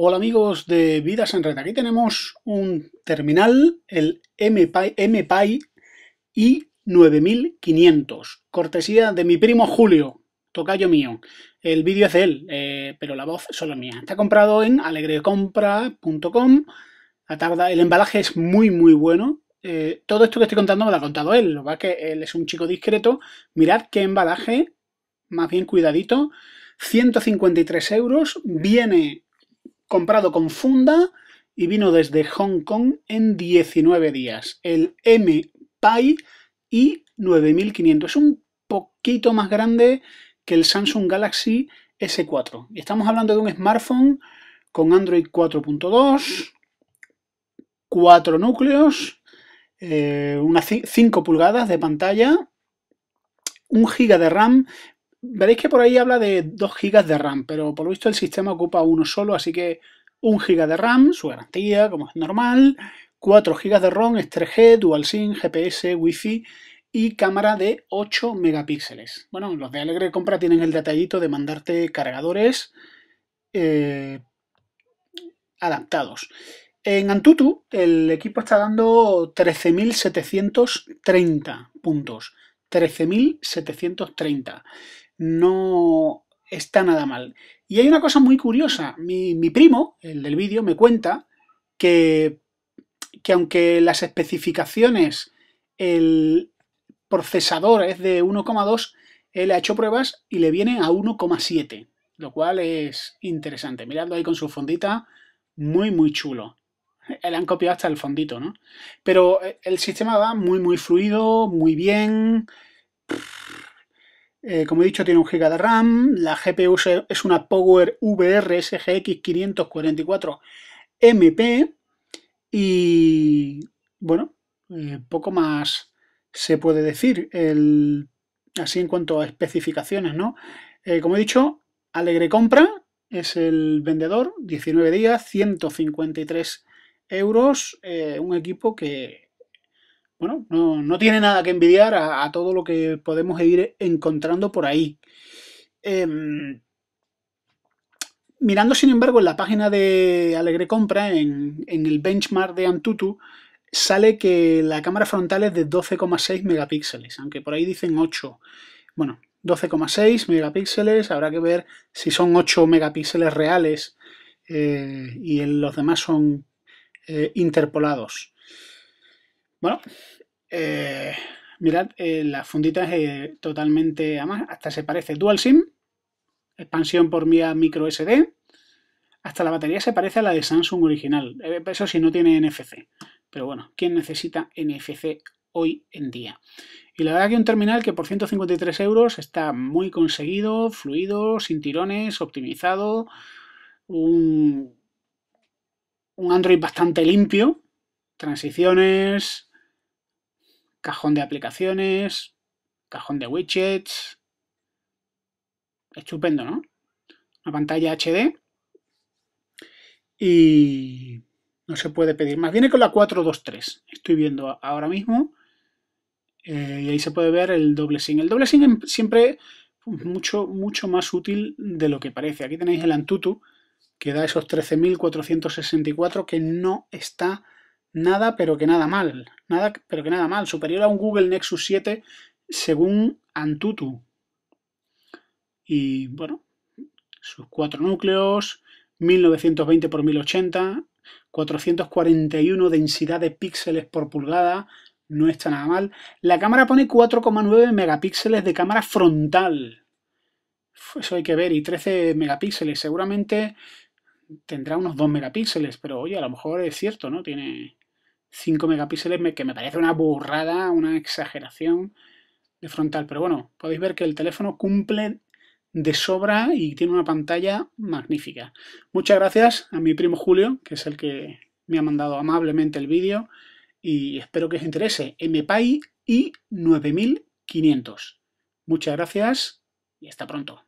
Hola amigos de Vidas en Red. Aquí tenemos un terminal, el MPI, i9500, cortesía de mi primo Julio, tocayo mío. El vídeo es de él, eh, pero la voz solo mía. Está comprado en alegrecompra.com. El embalaje es muy muy bueno. Eh, todo esto que estoy contando me lo ha contado él. Lo que que él es un chico discreto. Mirad qué embalaje, más bien cuidadito. 153 euros. Viene comprado con funda y vino desde Hong Kong en 19 días. El M Pi y 9500. Es un poquito más grande que el Samsung Galaxy S4. Estamos hablando de un smartphone con Android 4.2, 4 núcleos, eh, unas 5 pulgadas de pantalla, 1 GB de RAM, Veréis que por ahí habla de 2 GB de RAM, pero por lo visto el sistema ocupa uno solo, así que 1 GB de RAM, su garantía, como es normal, 4 GB de ROM, 3G, Dual GPS, Wi-Fi y cámara de 8 megapíxeles. Bueno, los de Alegre Compra tienen el detallito de mandarte cargadores eh, adaptados. En Antutu el equipo está dando 13.730 puntos. 13.730 no está nada mal. Y hay una cosa muy curiosa. Mi, primo, el del vídeo, me cuenta que, que aunque las especificaciones, el procesador es de 1,2, él ha hecho pruebas y le viene a 1,7, lo cual es interesante. mirando ahí con su fondita, muy, muy chulo. Le han copiado hasta el fondito, ¿no? Pero eh, el sistema va muy, muy fluido, muy bien. Eh, como he dicho, tiene un GB de RAM. La GPU es una Power VR SGX 544 MP. Y bueno, eh, poco más se puede decir. El, así en cuanto a especificaciones, ¿no? Eh, como he dicho, Alegre Compra es el vendedor. 19 días, 153 euros. un equipo que bueno, no, tiene nada que envidiar a, todo lo que podemos ir encontrando por ahí. Em, mirando, sin embargo, en la página de Alegre Compra, en, el benchmark de Antutu, sale que la cámara frontal es de 12,6 megapíxeles, aunque por ahí dicen 8. Bueno, 12,6 megapíxeles, habrá que ver si son 8 megapíxeles reales eh, y los demás son eh, interpolados. Bueno, eh, mirad, eh, las funditas eh, totalmente, además, hasta se parece Dual SIM, expansión por vía micro SD, hasta la batería se parece a la de Samsung original, eh, eso si no tiene NFC, pero bueno, ¿quién necesita NFC hoy en día? Y la verdad que un terminal que por 153 euros está muy conseguido, fluido, sin tirones, optimizado, un Android bastante limpio, transiciones, cajón de aplicaciones, cajón de widgets. Estupendo, ¿no? Una pantalla HD. Y no se puede pedir más. Viene con la 423. Estoy viendo ahora mismo. Eh, y ahí se puede ver el doble SIM. El doble SIM em, siempre mucho, mucho más útil de lo que parece. Aquí tenéis el Antutu, que da esos 13.464 que no está nada pero que nada mal, nada pero que nada mal, superior a un Google Nexus 7 según Antutu. Y bueno, sus cuatro núcleos, 1920 x 1080, 441 densidad de píxeles por pulgada, no está nada mal. La cámara pone 4,9 megapíxeles de cámara frontal. Eso hay que ver, y 13 megapíxeles. Seguramente tendrá unos 2 megapíxeles, pero oye, a lo mejor es cierto, ¿no? Tiene, 5 megapíxeles, que me parece una burrada, una exageración de frontal. Pero bueno, podéis ver que el teléfono cumple de sobra y tiene una pantalla magnífica. Muchas gracias a mi primo Julio, que es el que me ha mandado amablemente el vídeo y espero que os interese. MPI y 9500. Muchas gracias y hasta pronto.